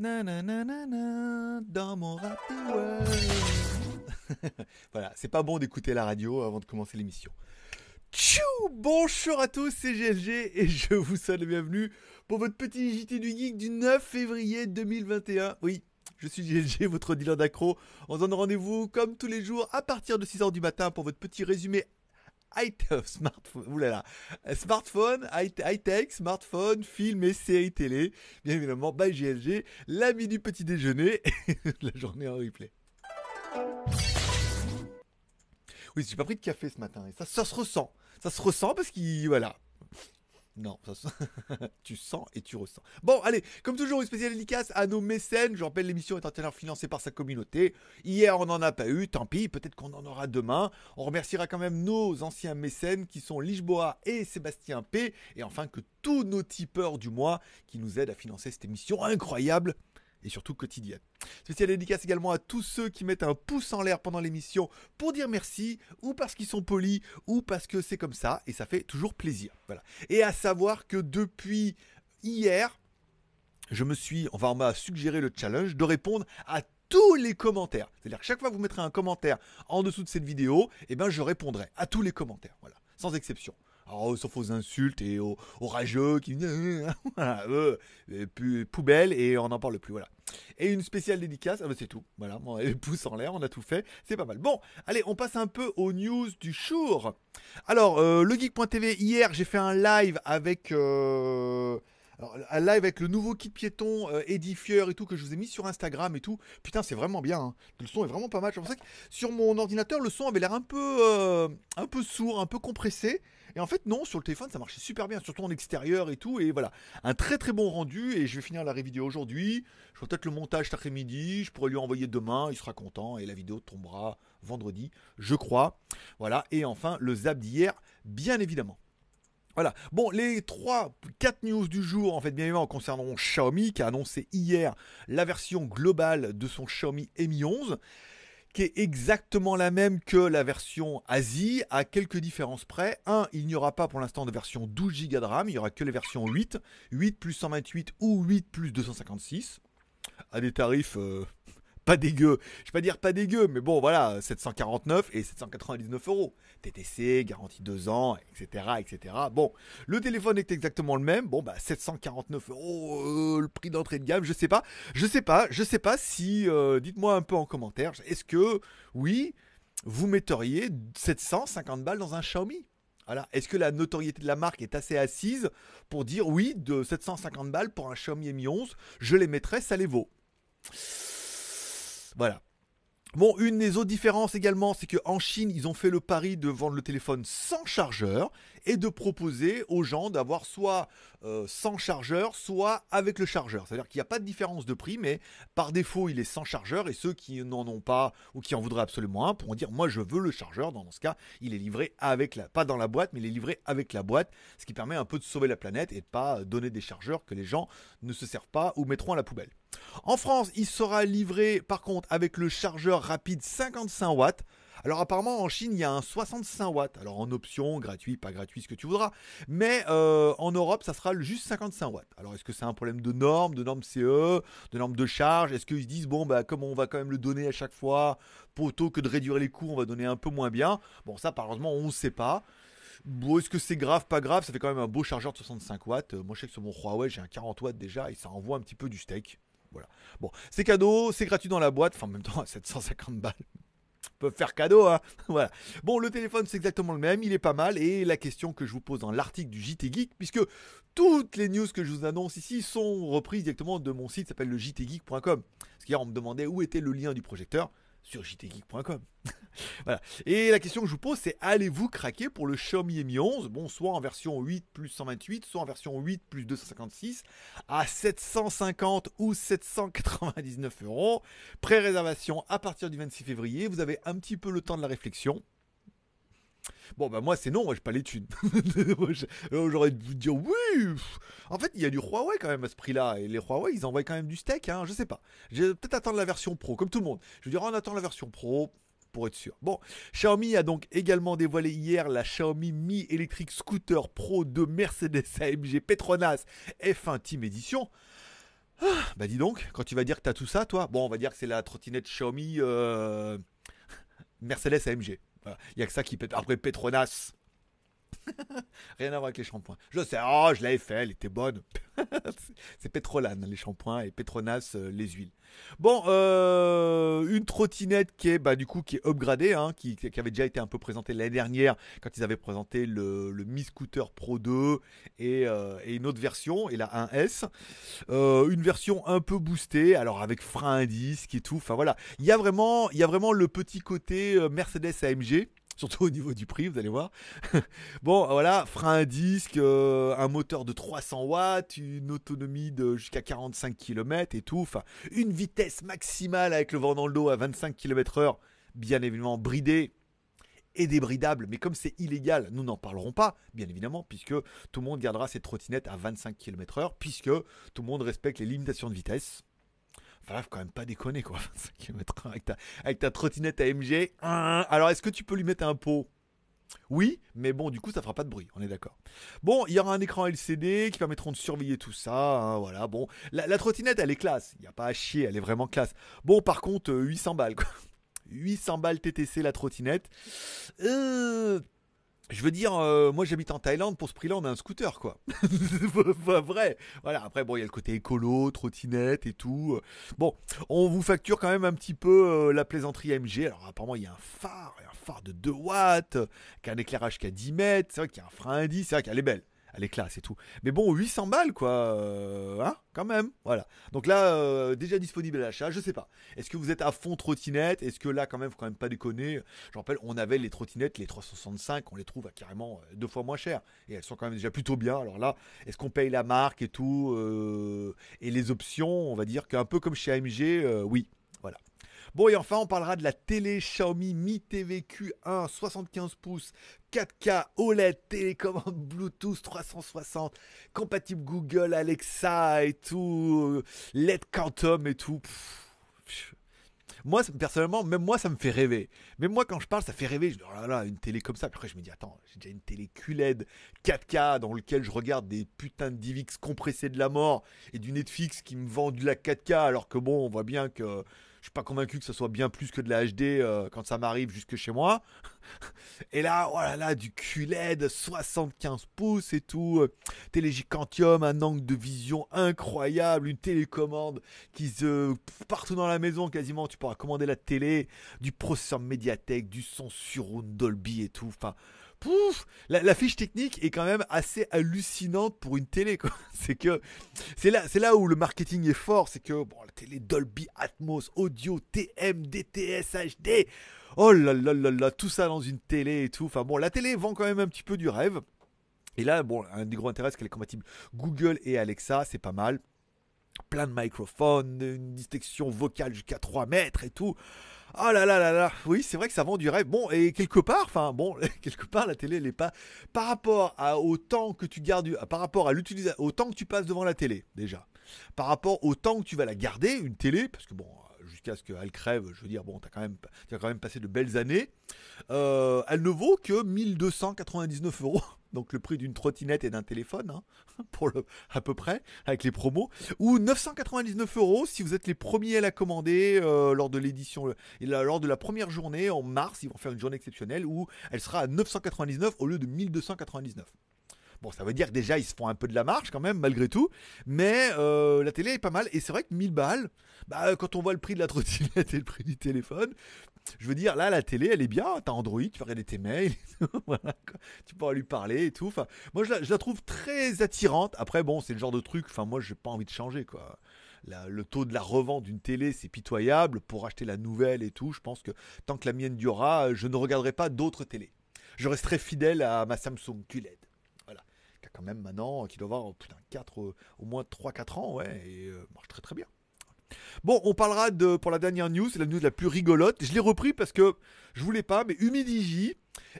Nanana, dans mon rap voilà, c'est pas bon d'écouter la radio avant de commencer l'émission. Tchou Bonjour à tous, c'est GLG et je vous souhaite la bienvenue pour votre petit JT du Geek du 9 février 2021. Oui, je suis GLG, votre dealer d'accro. On se donne rendez-vous comme tous les jours à partir de 6h du matin pour votre petit résumé smartphone, smartphone, high-tech, smartphone, film et série, télé. Bien évidemment, by GLG, la du petit déjeuner la journée en replay. Oui, j'ai pas pris de café ce matin et ça, ça se ressent. Ça se ressent parce qu'il, voilà, non, tu sens et tu ressens. Bon, allez, comme toujours, une spéciale dédicace à nos mécènes. Je rappelle, l'émission est entièrement financée par sa communauté. Hier, on n'en a pas eu, tant pis, peut-être qu'on en aura demain. On remerciera quand même nos anciens mécènes qui sont Lichboa et Sébastien P. Et enfin, que tous nos tipeurs du mois qui nous aident à financer cette émission incroyable et surtout quotidienne. Spéciale dédicace également à tous ceux qui mettent un pouce en l'air pendant l'émission pour dire merci, ou parce qu'ils sont polis, ou parce que c'est comme ça, et ça fait toujours plaisir. Et à savoir que depuis hier, je me suis, enfin on m'a suggéré le challenge de répondre à tous les commentaires. C'est-à-dire que chaque fois que vous mettrez un commentaire en dessous de cette vidéo, eh ben je répondrai à tous les commentaires. Voilà, sans exception. Oh, sauf aux insultes et aux, rageux qui euh, euh, poubelle et on n'en parle plus. Voilà. Et une spéciale dédicace, ah ben, c'est tout. Voilà, en l'air, on a tout fait, c'est pas mal. Bon, allez, on passe un peu aux news du jour. Alors, euh, legeek.tv, le hier, j'ai fait un live avec alors, live avec le nouveau kit piéton euh, Edifier et tout que je vous ai mis sur Instagram et tout. Putain, c'est vraiment bien. Hein. Le son est vraiment pas mal. Je que sur mon ordinateur, le son avait l'air un peu, euh, un peu sourd, un peu compressé. Et en fait, non, sur le téléphone, ça marchait super bien, surtout en extérieur et tout. Et voilà, un très très bon rendu. Et je vais finir la vidéo aujourd'hui. Je vais peut-être le montage cet après-midi. Je pourrais lui envoyer demain. Il sera content. Et la vidéo tombera vendredi, je crois. Voilà. Et enfin, le zap d'hier, bien évidemment. Voilà. Bon, les 3, 4 news du jour, en fait, bien évidemment, concernant Xiaomi, qui a annoncé hier la version globale de son Xiaomi Mi 11 qui est exactement la même que la version Asie, à quelques différences près. 1, il n'y aura pas pour l'instant de version 12 Go de RAM, il n'y aura que les versions 8, 8 plus 128 ou 8 plus 256, à des tarifs euh, pas dégueu. Je vais pas dire pas dégueu, mais bon, voilà, 749 et 799 euros. TTC, garantie 2 ans, etc., etc. Bon, le téléphone est exactement le même. Bon, bah, 749 euros, euh, le prix d'entrée de gamme, je sais pas. Je sais pas, je sais pas si, euh, dites-moi un peu en commentaire, est-ce que, oui, vous metteriez 750 balles dans un Xiaomi voilà. Est-ce que la notoriété de la marque est assez assise pour dire oui, de 750 balles pour un Xiaomi Mi 11, je les mettrais, ça les vaut voilà. Bon, une des autres différences également, c'est qu'en Chine, ils ont fait le pari de vendre le téléphone sans chargeur et de proposer aux gens d'avoir soit euh, sans chargeur, soit avec le chargeur. C'est-à-dire qu'il n'y a pas de différence de prix, mais par défaut, il est sans chargeur et ceux qui n'en ont pas ou qui en voudraient absolument un pourront dire Moi, je veux le chargeur. Dans ce cas, il est livré avec la. pas dans la boîte, mais il est livré avec la boîte, ce qui permet un peu de sauver la planète et de ne pas euh, donner des chargeurs que les gens ne se servent pas ou mettront à la poubelle. En France, il sera livré par contre avec le chargeur rapide 55 watts. Alors apparemment en Chine il y a un 65 watts, alors en option, gratuit, pas gratuit, ce que tu voudras, mais euh, en Europe ça sera juste 55 watts. Alors est-ce que c'est un problème de normes, de normes CE, de normes de charge Est-ce qu'ils se disent bon bah comme on va quand même le donner à chaque fois, plutôt que de réduire les coûts on va donner un peu moins bien Bon ça apparemment on ne sait pas. Bon, est-ce que c'est grave, pas grave Ça fait quand même un beau chargeur de 65 watts. Euh, moi je sais que sur mon Huawei j'ai un 40 watts déjà et ça envoie un petit peu du steak. Voilà. Bon, c'est cadeau, c'est gratuit dans la boîte. Enfin, en même temps, 750 balles peuvent faire cadeau. Hein voilà. Bon, le téléphone, c'est exactement le même, il est pas mal. Et la question que je vous pose dans l'article du JT Geek, puisque toutes les news que je vous annonce ici sont reprises directement de mon site, s'appelle le jtgeek.com. Parce qu'hier, on me demandait où était le lien du projecteur sur jtgeek.com. voilà. Et la question que je vous pose, c'est allez-vous craquer pour le Xiaomi Mi 11 Bon, soit en version 8 plus 128, soit en version 8 plus 256, à 750 ou 799 euros. Pré-réservation à partir du 26 février. Vous avez un petit peu le temps de la réflexion. Bon, bah moi, c'est non, moi, j'ai pas les thunes. Euh, j'aurais dû dire oui. En fait, il y a du Huawei quand même à ce prix-là. Et les Huawei, ils envoient quand même du steak, hein, je sais pas. Je vais peut-être attendre la version pro, comme tout le monde. Je veux dire, on attend la version pro pour être sûr. Bon, Xiaomi a donc également dévoilé hier la Xiaomi Mi Electric Scooter Pro de Mercedes AMG Petronas F1 Team Edition. Ah, bah dis donc, quand tu vas dire que t'as tout ça, toi, bon, on va dire que c'est la trottinette Xiaomi euh, Mercedes AMG. Il n'y a que ça qui peut Après, Petronas. Rien à voir avec les shampoings. Je sais, oh, je l'avais fait, elle était bonne. c'est Petrolane, les shampoings, et Petronas, euh, les huiles. Bon, euh, une trottinette qui est, bah, du coup, qui est upgradée, hein, qui, avait déjà été un peu présentée l'année dernière quand ils avaient présenté le, le Mi Scooter Pro 2 euh, et, une autre version, et la 1S. une version un peu boostée, alors avec frein à disque et tout. Enfin voilà, il y a vraiment, il y a vraiment le petit côté Mercedes AMG surtout au niveau du prix, vous allez voir. bon, voilà, frein à disque, euh, un moteur de 300 watts, une autonomie de jusqu'à 45 km et tout, enfin, une vitesse maximale avec le vent dans le dos à 25 km/h, bien évidemment bridée et débridable, mais comme c'est illégal, nous n'en parlerons pas, bien évidemment, puisque tout le monde gardera ses trottinettes à 25 km/h, puisque tout le monde respecte les limitations de vitesse. Enfin, faut quand même pas déconner quoi, 25 km avec ta, trottinette AMG. Hein. Alors est-ce que tu peux lui mettre un pot oui, mais bon, du coup, ça fera pas de bruit, on est d'accord. Bon, il y aura un écran LCD qui permettront de surveiller tout ça, hein, voilà, bon. La, trottinette, elle est classe, il n'y a pas à chier, elle est vraiment classe. Bon, par contre, 800 euh, balles, quoi. 800 balles TTC la trottinette. Euh, je veux dire, euh, moi j'habite en Thaïlande, pour ce prix-là, on a un scooter, quoi. pas vrai. Voilà, après, bon, il y a le côté écolo, trottinette et tout. Bon, on vous facture quand même un petit peu euh, la plaisanterie MG. Alors, apparemment, il y a un phare, un phare de 2 watts, qui a un éclairage qui a 10 mètres. C'est vrai qu'il y a un frein à 10, c'est vrai qu'elle est belle elle est classe et tout. Mais bon, 800 balles, quoi. Euh, hein, quand même. Voilà. Donc là, euh, déjà disponible à l'achat, je sais pas. Est-ce que vous êtes à fond trottinette Est-ce que là, quand même, faut quand même pas déconner. Je rappelle, on avait les trottinettes, les 365, on les trouve à carrément euh, deux fois moins cher. Et elles sont quand même déjà plutôt bien. Alors là, est-ce qu'on paye la marque et tout Et les options, on va dire qu'un peu comme chez AMG, oui. Voilà. Bon, et enfin, on parlera de la télé Xiaomi Mi TVQ1 75 pouces 4K OLED, télécommande Bluetooth 360, compatible Google, Alexa et tout, euh, LED Quantum et tout. moi, personnellement, même moi, ça me fait rêver. Même moi, quand je parle, ça fait rêver. Je dis, oh là là, une télé comme ça. Puis après, je me dis, attends, j'ai déjà une télé QLED 4K dans lequel je regarde des putains de DivX compressés de la mort et du Netflix qui me vend du la 4K alors que bon, on voit bien que je suis pas convaincu que ça soit bien plus que de la HD euh, quand ça m'arrive jusque chez moi. Et là, voilà, oh là du QLED, 75 pouces et tout, euh, télégicantium, un angle de vision incroyable, une télécommande qui se partout dans la maison quasiment, tu pourras commander la télé, du processeur médiathèque, du son surround Dolby et tout. Enfin, pouf, la, fiche technique est quand même assez hallucinante pour une télé. C'est que c'est là, c'est là où le marketing est fort, c'est que bon, la télé Dolby Atmos, audio, TM, DTS, HD, oh là là là là, tout ça dans une télé et tout. Enfin bon, la télé vend quand même un petit peu du rêve. Et là, bon, un des gros intérêts, c'est qu'elle est compatible Google et Alexa, c'est pas mal plein de microphones, une distinction vocale jusqu'à 3 mètres et tout. Ah oh là là là là, oui, c'est vrai que ça vend du rêve. Bon, et quelque part, enfin bon, quelque part, la télé, elle pas par rapport à autant que tu gardes, par rapport à l'utilisation, au temps que tu passes devant la télé déjà, par rapport au temps que tu vas la garder, une télé, parce que bon, jusqu'à ce qu'elle crève, je veux dire, bon, t'as quand même, as quand même passé de belles années. Euh, elle ne vaut que 1299 euros, donc le prix d'une trottinette et d'un téléphone, hein, pour à peu près, avec les promos, ou 999 euros si vous êtes les premiers à la commander euh, lors de l'édition, euh, lors de la première journée en mars, ils vont faire une journée exceptionnelle où elle sera à 999 au lieu de 1299. Bon, ça veut dire déjà, ils se font un peu de la marche quand même, malgré tout. Mais euh, la télé est pas mal. Et c'est vrai que 1000 balles, bah, quand on voit le prix de la trottinette et le prix du téléphone, je veux dire, là, la télé, elle est bien. T'as Android, tu peux regarder tes mails, tu pourras lui parler et tout. Enfin, moi, je la, trouve très attirante. Après, bon, c'est le genre de truc, enfin, moi, j'ai pas envie de changer, quoi. le taux de la revente d'une télé, c'est pitoyable. Pour acheter la nouvelle et tout, je pense que tant que la mienne durera, je ne regarderai pas d'autres télé Je resterai fidèle à ma Samsung QLED qui quand même maintenant, qui doit avoir 4, euh, au moins 3-4 ans, ouais, et euh, marche très très bien. Bon, on parlera de, pour la dernière news, c'est la news la plus rigolote. Je l'ai repris parce que je voulais pas, mais Humidigi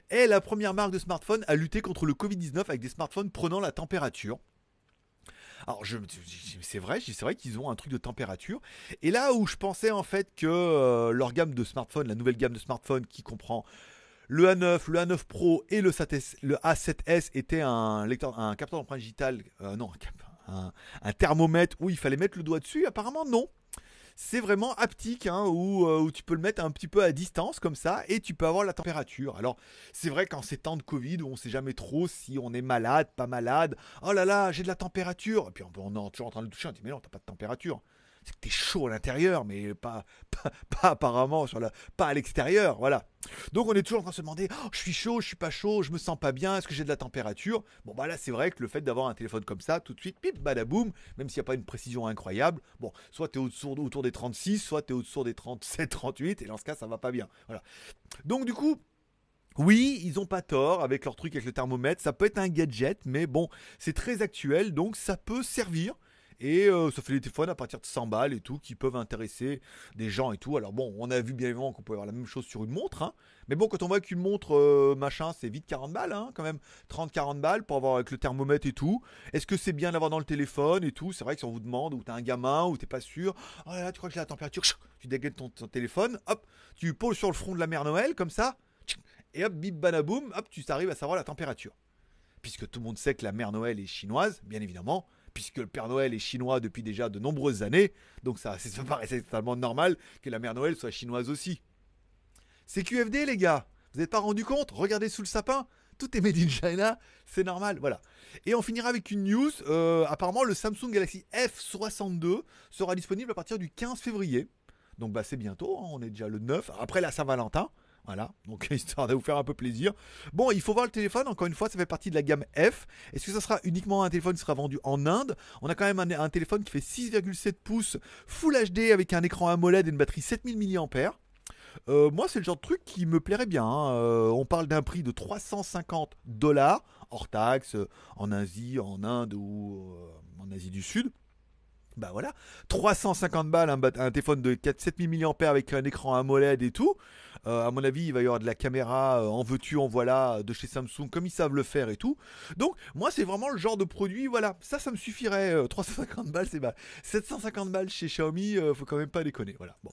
est la première marque de smartphone à lutter contre le Covid-19 avec des smartphones prenant la température. Alors, je, c'est vrai, c'est vrai qu'ils ont un truc de température. Et là où je pensais en fait que euh, leur gamme de smartphones, la nouvelle gamme de smartphones qui comprend le A9, le A9 Pro et le, A7S étaient un, un capteur d'empreinte digitale, euh, non, un, thermomètre où il fallait mettre le doigt dessus. Apparemment, non. C'est vraiment haptique, hein, euh, où, tu peux le mettre un petit peu à distance comme ça et tu peux avoir la température. Alors, c'est vrai qu'en ces temps de Covid où on ne sait jamais trop si on est malade, pas malade, oh là là, j'ai de la température. Et puis on, on est toujours en train de le toucher, on dit mais non, t'as pas de température c'est que t'es chaud à l'intérieur, mais pas, pas, apparemment, sur la, pas à l'extérieur, voilà. Donc on est toujours en train de se demander, oh, je suis chaud, je suis pas chaud, je me sens pas bien, est-ce que j'ai de la température Bon bah là c'est vrai que le fait d'avoir un téléphone comme ça, tout de suite, pip, badaboum, même s'il n'y a pas une précision incroyable, bon, soit t'es autour, autour des 36, soit t'es autour des 37, 38, et dans ce cas ça va pas bien, voilà. Donc du coup... Oui, ils ont pas tort avec leur truc avec le thermomètre, ça peut être un gadget, mais bon, c'est très actuel, donc ça peut servir et euh, ça fait des téléphones à partir de 100 balles et tout qui peuvent intéresser des gens et tout. Alors bon, on a vu bien évidemment qu'on pouvait avoir la même chose sur une montre. Hein. Mais bon, quand on voit qu'une montre euh, machin, c'est vite 40 balles hein, quand même. 30-40 balles pour avoir avec le thermomètre et tout. Est-ce que c'est bien d'avoir dans le téléphone et tout C'est vrai que si on vous demande ou as un gamin ou t'es pas sûr, oh là là, tu crois que j'ai la température, tu dégaines ton, téléphone, hop, tu poses sur le front de la mère Noël comme ça. Et hop, bip, banaboum, hop, tu arrives à savoir la température puisque tout le monde sait que la mère Noël est chinoise, bien évidemment, puisque le Père Noël est chinois depuis déjà de nombreuses années, donc ça, ça paraissait totalement normal que la Mère Noël soit chinoise aussi. C'est QFD les gars, vous n'êtes pas rendu compte Regardez sous le sapin, tout est made in China, c'est normal, voilà. Et on finira avec une news, euh, apparemment le Samsung Galaxy F62 sera disponible à partir du 15 février. Donc bah, c'est bientôt, hein. on est déjà le 9, après la Saint-Valentin. Voilà, donc histoire de vous faire un peu plaisir. Bon, il faut voir le téléphone, encore une fois, ça fait partie de la gamme F. Est-ce que ça sera uniquement un téléphone qui sera vendu en Inde On a quand même un, téléphone qui fait 6,7 pouces, Full HD avec un écran AMOLED et une batterie 7000 mAh. Euh, moi, c'est le genre de truc qui me plairait bien. Hein. Euh, on parle d'un prix de 350 dollars hors taxe en Asie, en Inde ou euh, en Asie du Sud. Bah voilà, 350 balles, un, téléphone de 4, 7000 mAh avec un écran AMOLED et tout. Euh, à mon avis, il va y avoir de la caméra euh, en veux-tu, en voilà, de chez Samsung, comme ils savent le faire et tout. Donc, moi, c'est vraiment le genre de produit, voilà, ça, ça me suffirait. 350 euh, balles, c'est mal. Bah, 750 balles chez Xiaomi, faut quand même pas déconner, voilà. Bon.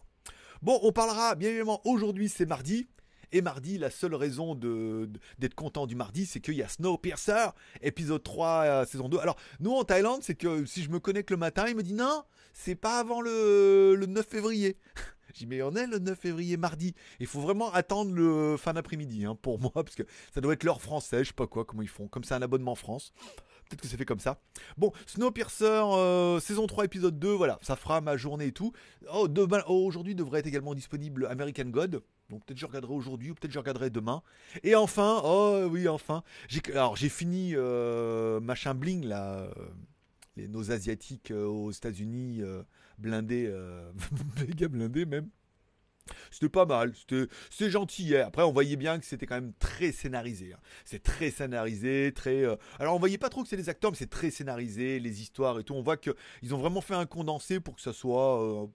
Bon, on parlera bien évidemment aujourd'hui, c'est mardi. Et mardi, la seule raison de, d'être content du mardi, c'est qu'il y a Snowpiercer, épisode 3, euh, saison 2. Alors, nous en Thaïlande, c'est que si je me connecte le matin, il me dit non, c'est pas avant le, 9 février. J'y mais on est le 9 février, mardi. Il faut vraiment attendre le fin d'après-midi hein, pour moi, parce que ça doit être l'heure française, je sais pas quoi, comment ils font. Comme c'est un abonnement France, Peut-être que c'est fait comme ça. Bon, Snowpiercer, euh, saison 3, épisode 2, voilà, ça fera ma journée et tout. Oh, demain, oh, aujourd'hui devrait être également disponible American God. Donc peut-être je regarderai aujourd'hui ou peut-être je regarderai demain. Et enfin, oh oui, enfin, j'ai, alors j'ai fini euh, machin bling là, euh, nos asiatiques euh, aux États-Unis blindés, méga blindés même. C'était pas mal, c'était gentil. Hein. Après, on voyait bien que c'était quand même très scénarisé. Hein. C'est très scénarisé, très. Euh, alors, on voyait pas trop que c'est des acteurs, mais c'est très scénarisé, les histoires et tout. On voit qu'ils ont vraiment fait un condensé pour que ça soit euh,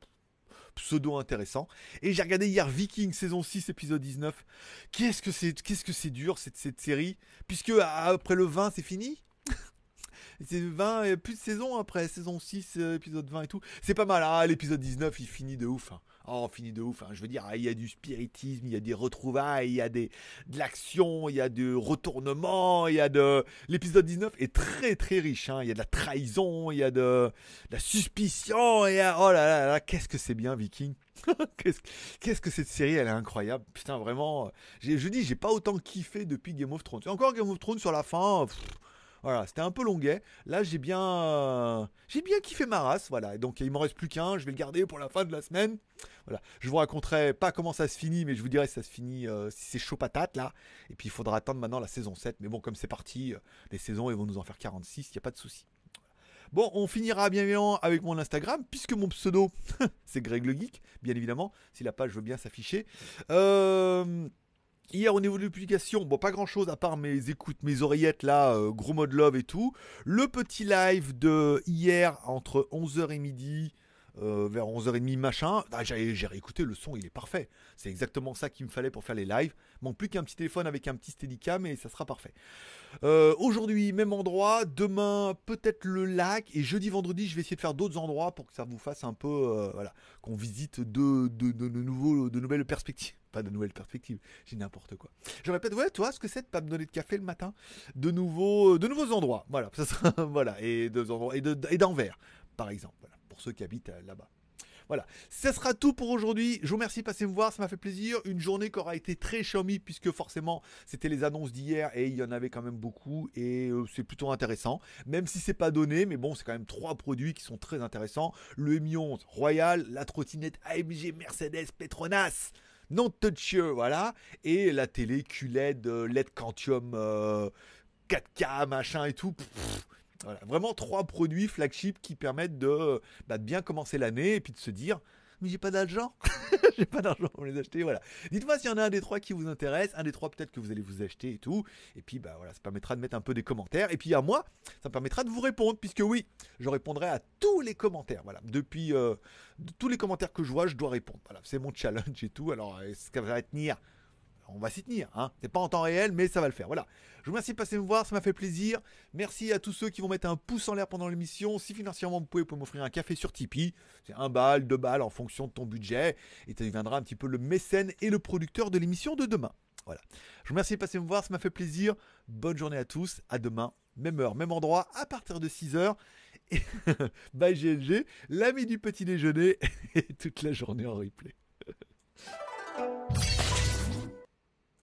pseudo intéressant. Et j'ai regardé hier Viking saison 6 épisode 19. Qu'est-ce que c'est, qu'est-ce que c'est dur cette, cette série, puisque après le 20 c'est fini. C'est 20 et plus de saison après, saison 6, euh, épisode 20 et tout. C'est pas mal, hein l'épisode 19 il finit de ouf. Hein. Oh, fini de ouf. Hein. Je veux dire, ah, il y a du spiritisme, il y a des retrouvailles, il y a des, de l'action, il y a du retournement, il y a de. L'épisode 19 est très très riche. Hein. Il y a de la trahison, il y a de, la suspicion, il Oh là là, là qu'est-ce que c'est bien, Viking. Qu'est-ce que cette série, elle est incroyable. Putain, vraiment. Je dis, j'ai pas autant kiffé depuis Game of Thrones. Encore Game of Thrones sur la fin. Voilà, c'était un peu longuet. Là, j'ai bien, j'ai bien kiffé ma race. Voilà, donc il m'en reste plus qu'un. Je vais le garder pour la fin de la semaine. Voilà, je vous raconterai pas comment ça se finit, mais je vous dirai si ça se finit, euh, si c'est chaud patate là. Et puis il faudra attendre maintenant la saison 7. Mais bon, comme c'est parti, euh, les saisons, ils vont nous en faire 46. Il n'y a pas de souci. Bon, on finira bien évidemment avec mon Instagram, puisque mon pseudo, c'est Greg le Geek, bien évidemment, si la page veut bien s'afficher. Euh Hier, au niveau de publication, bon, pas grand chose à part mes écoutes, mes oreillettes là, euh, gros mode love et tout. Le petit live de hier entre 11h et midi. Euh, vers 11h30 machin, ah, j'ai réécouté le son, il est parfait. C'est exactement ça qu'il me fallait pour faire les lives. Manque plus qu'un petit téléphone avec un petit steadicam et ça sera parfait. Euh, aujourd'hui, même endroit, demain peut-être le lac et jeudi, vendredi, je vais essayer de faire d'autres endroits pour que ça vous fasse un peu, voilà, qu'on visite de, de, de nouvelles perspectives pas de nouvelles perspectives, j'ai n'importe quoi. Je répète, ouais, toi, ce que c'est de pas me donner de café le matin, de nouveaux, euh, de nouveaux endroits, voilà, ça voilà, et et d'envers, par exemple, pour ceux qui habitent euh, là-bas. Voilà, ça sera tout pour aujourd'hui. Je vous remercie de passer me voir, ça m'a fait plaisir. Une journée qui aura été très Xiaomi, puisque forcément c'était les annonces d'hier et il y en avait quand même beaucoup et euh, c'est plutôt intéressant. Même si c'est pas donné, mais bon, c'est quand même trois produits qui sont très intéressants. Le Mi11 Royal, la trottinette AMG Mercedes Petronas non touchieux, voilà. Et la télé QLED, euh, LED Cantium, 4K, euh, machin et tout. voilà. Vraiment trois produits flagship qui permettent de, bah, de bien commencer l'année et puis de se dire, mais j'ai pas d'argent. j'ai pas d'argent pour les acheter. Voilà. Dites-moi s'il y en a un des trois qui vous intéresse, un des trois peut-être que vous allez vous acheter et tout. Et puis bah voilà, ça permettra de mettre un peu des commentaires. Et puis à moi, ça me permettra de vous répondre, puisque oui, je répondrai à tous les commentaires. Voilà. Depuis euh, tous les commentaires que je vois, je dois répondre. Voilà, c'est mon challenge et tout. Alors, est-ce que va tenir on va s'y tenir. Hein. C'est pas en temps réel, mais ça va le faire. Voilà. Je vous remercie de passer me voir, ça m'a fait plaisir. Merci à tous ceux qui vont mettre un pouce en l'air pendant l'émission. Si financièrement vous pouvez, vous pouvez m'offrir un café sur Tipeee. C'est un bal, deux balles en fonction de ton budget. Et tu deviendras un petit peu le mécène et le producteur de l'émission de demain. Voilà. Je vous remercie de passer me voir, ça m'a fait plaisir. Bonne journée à tous. À demain, même heure, même endroit, à partir de 6h. Bye GLG, l'ami du petit déjeuner et toute la journée en replay.